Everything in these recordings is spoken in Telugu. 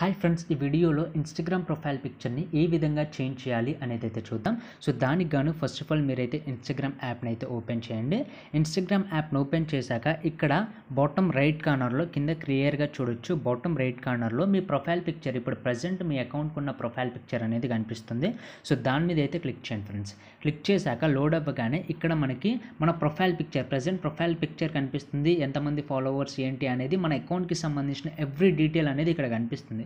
హాయ్ ఫ్రెండ్స్ ఈ వీడియోలో ఇన్స్టాగ్రామ్ ప్రొఫైల్ పిక్చర్ని ఏ విధంగా చేంజ్ చేయాలి అనేది అయితే చూద్దాం సో దానికి గాను ఫస్ట్ ఆఫ్ ఆల్ మీరైతే ఇన్స్టాగ్రామ్ యాప్ని అయితే ఓపెన్ చేయండి ఇన్స్టాగ్రామ్ యాప్ని ఓపెన్ చేశాక ఇక్కడ బాటమ్ రైట్ కార్నర్లో కింద క్లియర్గా చూడొచ్చు బాటమ్ రైట్ కార్నర్లో మీ ప్రొఫైల్ పిక్చర్ ఇప్పుడు ప్రజెంట్ మీ అకౌంట్కు ఉన్న ప్రొఫైల్ పిక్చర్ అనేది కనిపిస్తుంది సో దాని మీద అయితే క్లిక్ చేయండి ఫ్రెండ్స్ క్లిక్ చేశాక లోడ్ అవ్వగానే ఇక్కడ మనకి మన profile picture present profile picture కనిపిస్తుంది ఎంతమంది ఫాలోవర్స్ ఏంటి అనేది మన అకౌంట్కి సంబంధించిన ఎవ్రీ డీటెయిల్ అనేది ఇక్కడ కనిపిస్తుంది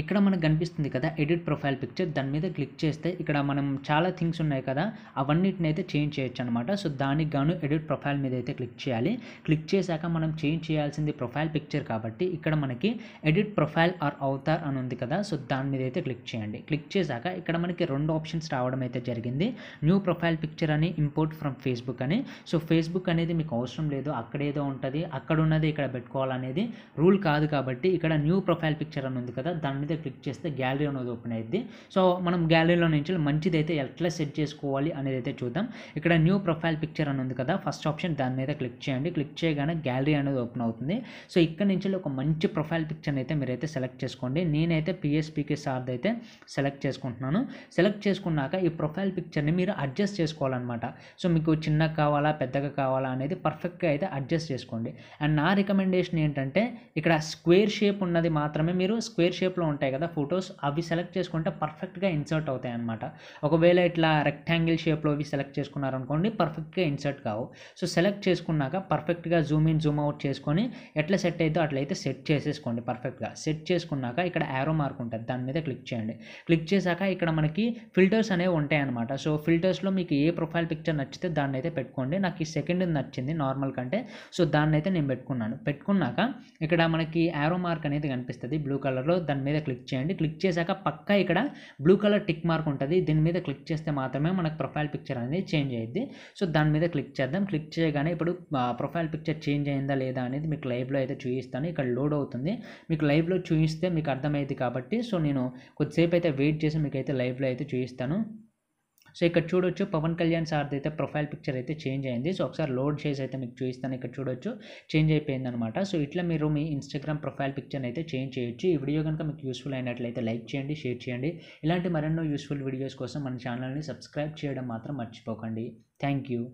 ఇక్కడ మనకు కనిపిస్తుంది కదా ఎడిట్ ప్రొఫైల్ పిక్చర్ దాని మీద క్లిక్ చేస్తే ఇక్కడ మనం చాలా థింగ్స్ ఉన్నాయి కదా అవన్నిటిని అయితే చేంజ్ చేయొచ్చు అనమాట సో దానికి గాను ఎడిట్ ప్రొఫైల్ మీద అయితే క్లిక్ చేయాలి క్లిక్ చేశాక మనం చేంజ్ చేయాల్సింది ప్రొఫైల్ పిక్చర్ కాబట్టి ఇక్కడ మనకి ఎడిట్ ప్రొఫైల్ ఆర్ అవుతార్ అని ఉంది కదా సో దాని మీద అయితే క్లిక్ చేయండి క్లిక్ చేశాక ఇక్కడ మనకి రెండు ఆప్షన్స్ రావడం అయితే జరిగింది న్యూ ప్రొఫైల్ పిక్చర్ అని ఇంపోర్ట్ ఫ్రమ్ ఫేస్బుక్ అని సో ఫేస్బుక్ అనేది మీకు అవసరం లేదు అక్కడేదో ఉంటుంది అక్కడ ఉన్నది ఇక్కడ పెట్టుకోవాలనేది రూల్ కాదు కాబట్టి ఇక్కడ న్యూ ప్రొఫైల్ పిక్చర్ అని ఉంది కదా దాని మీద క్లిక్ చేస్తే గ్యాలరీ అనేది ఓపెన్ అయ్యింది సో మనం గ్యాలరీలో నుంచి మంచిదైతే ఎట్లా సెట్ చేసుకోవాలి అనేది అయితే చూద్దాం ఇక్కడ న్యూ ప్రొఫైల్ పిక్చర్ అని ఉంది కదా ఫస్ట్ ఆప్షన్ దాని మీద క్లిక్ చేయండి క్లిక్ చేయగానే గ్యాలరీ అనేది ఓపెన్ అవుతుంది సో ఇక్కడ నుంచి ఒక మంచి ప్రొఫైల్ పిక్చర్ని అయితే మీరైతే సెలెక్ట్ చేసుకోండి నేనైతే పిఎస్పికి సార్ది అయితే సెలెక్ట్ చేసుకుంటున్నాను సెలెక్ట్ చేసుకున్నాక ఈ ప్రొఫైల్ పిక్చర్ని మీరు అడ్జస్ట్ చేసుకోవాలన్నమాట సో మీకు చిన్నగా కావాలా పెద్దగా కావాలా అనేది పర్ఫెక్ట్గా అయితే అడ్జస్ట్ చేసుకోండి అండ్ నా రికమెండేషన్ ఏంటంటే ఇక్కడ స్క్వేర్ షేప్ ఉన్నది మాత్రమే మీరు స్క్వేర్ షేప్లో ఉంటాయి కదా ఫొటోస్ అవి సెలెక్ట్ చేసుకుంటే పర్ఫెక్ట్గా ఇన్సర్ట్ అవుతాయి అనమాట ఒకవేళ ఇట్లా రెక్టాంగిల్ షేప్లో అవి సెలెక్ట్ చేసుకున్నారనుకోండి పర్ఫెక్ట్గా ఇన్సర్ట్ కావు సో సెలెక్ట్ చేసుకున్నాక పర్ఫెక్ట్గా జూమ్ ఇన్ జూమ్ అవుట్ చేసుకొని ఎట్లా సెట్ అయితే అట్లయితే సెట్ చేసేసుకోండి పర్ఫెక్ట్గా సెట్ చేసుకున్నాక ఇక్కడ యారో మార్క్ ఉంటుంది దాని మీద క్లిక్ చేయండి క్లిక్ చేశాక ఇక్కడ మనకి ఫిల్టర్స్ అనేవి ఉంటాయి అనమాట సో ఫిల్టర్స్లో మీకు ఏ ప్రొఫైల్ పిక్చర్ నచ్చితే దాన్ని అయితే పెట్టుకోండి నాకు ఈ సెకండ్ నచ్చింది నార్మల్ కంటే సో దాన్ని అయితే నేను పెట్టుకున్నాను పెట్టుకున్నాక ఇక్కడ మనకి యారో మార్క్ అనేది కనిపిస్తుంది బ్లూ కలర్లో దాని మీద మీద క్లిక్ చేయండి క్లిక్ చేశాక పక్క ఇక్కడ బ్లూ కలర్ టిక్ మార్క్ ఉంటుంది దీని మీద క్లిక్ చేస్తే మాత్రమే మనకు ప్రొఫైల్ పిక్చర్ అనేది చేంజ్ అయ్యింది సో దాని మీద క్లిక్ చేద్దాం క్లిక్ చేయగానే ఇప్పుడు ప్రొఫైల్ పిక్చర్ చేంజ్ అయిందా లేదా అనేది మీకు లైవ్లో అయితే చూపిస్తాను ఇక్కడ లోడ్ అవుతుంది మీకు లైవ్లో చూపిస్తే మీకు అర్థమైంది కాబట్టి సో నేను కొద్దిసేపు అయితే వెయిట్ చేసి మీకు అయితే లైవ్లో అయితే చూపిస్తాను సో ఇక్కడ చూడొచ్చు పవన్ కళ్యాణ్ సార్ది అయితే ప్రొఫైల్ పిక్చర్ అయితే చేంజ్ అయింది సో ఒకసారి లోడ్ చేసి అయితే మీకు చూపిస్తాను ఇక్కడ చూడొచ్చు చేంజ్ అయిపోయింది అనమాట సో ఇట్లా మీరు మీ ఇన్స్టాగ్రామ్ ప్రొఫైల్ పిక్చర్ అయితే చేంజ్ చేయొచ్చు ఈ వీడియో కనుక మీకు యూస్ఫుల్ అయినట్లయితే లైక్ చేయండి షేర్ చేయండి ఇలాంటి మరెన్నో యూస్ఫుల్ వీడియోస్ కోసం మన ఛానల్ని సబ్స్క్రైబ్ చేయడం మాత్రం మర్చిపోకండి థ్యాంక్ యూ